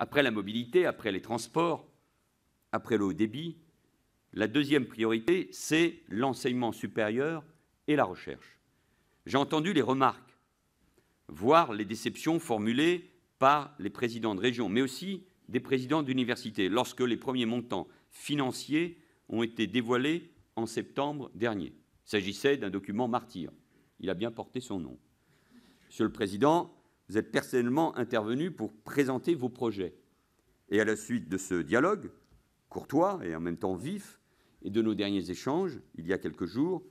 Après la mobilité, après les transports, après le haut débit, la deuxième priorité, c'est l'enseignement supérieur et la recherche. J'ai entendu les remarques, voire les déceptions formulées par les présidents de région, mais aussi des présidents d'université, lorsque les premiers montants financiers ont été dévoilés en septembre dernier. Il s'agissait d'un document martyr. Il a bien porté son nom. Monsieur le Président, vous êtes personnellement intervenu pour présenter vos projets. Et à la suite de ce dialogue, courtois et en même temps vif, et de nos derniers échanges, il y a quelques jours,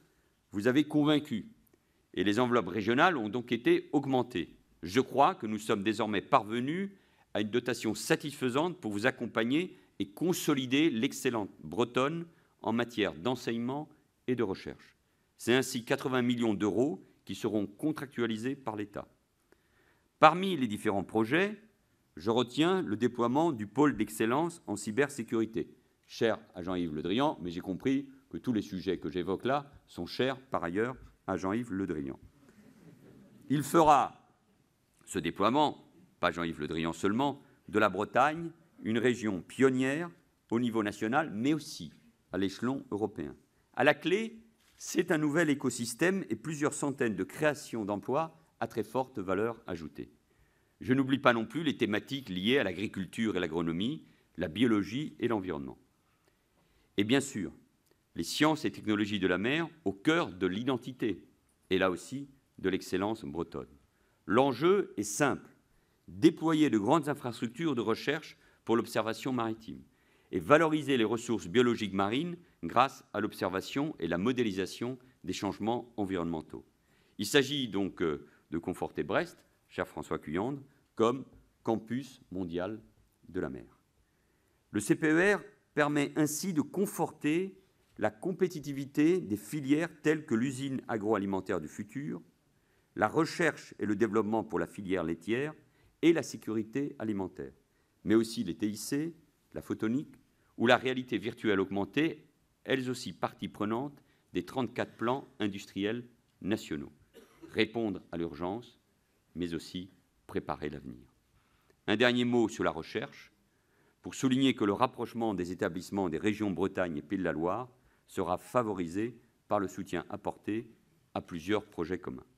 vous avez convaincu. Et les enveloppes régionales ont donc été augmentées. Je crois que nous sommes désormais parvenus à une dotation satisfaisante pour vous accompagner et consolider l'excellente bretonne en matière d'enseignement et de recherche. C'est ainsi 80 millions d'euros qui seront contractualisés par l'État. Parmi les différents projets, je retiens le déploiement du pôle d'excellence en cybersécurité, cher à Jean-Yves Le Drian, mais j'ai compris que tous les sujets que j'évoque là sont chers par ailleurs à Jean-Yves Le Drian. Il fera ce déploiement, pas Jean-Yves Le Drian seulement, de la Bretagne une région pionnière au niveau national, mais aussi à l'échelon européen. À la clé, c'est un nouvel écosystème et plusieurs centaines de créations d'emplois à très forte valeur ajoutée. Je n'oublie pas non plus les thématiques liées à l'agriculture et l'agronomie, la biologie et l'environnement. Et bien sûr, les sciences et technologies de la mer au cœur de l'identité et là aussi de l'excellence bretonne. L'enjeu est simple, déployer de grandes infrastructures de recherche pour l'observation maritime et valoriser les ressources biologiques marines grâce à l'observation et la modélisation des changements environnementaux. Il s'agit donc euh, de conforter Brest, cher François Cuyande, comme campus mondial de la mer. Le CPER permet ainsi de conforter la compétitivité des filières telles que l'usine agroalimentaire du futur, la recherche et le développement pour la filière laitière et la sécurité alimentaire, mais aussi les TIC, la photonique ou la réalité virtuelle augmentée, elles aussi partie prenante des 34 plans industriels nationaux répondre à l'urgence, mais aussi préparer l'avenir. Un dernier mot sur la recherche, pour souligner que le rapprochement des établissements des régions Bretagne et Pays de la Loire sera favorisé par le soutien apporté à plusieurs projets communs.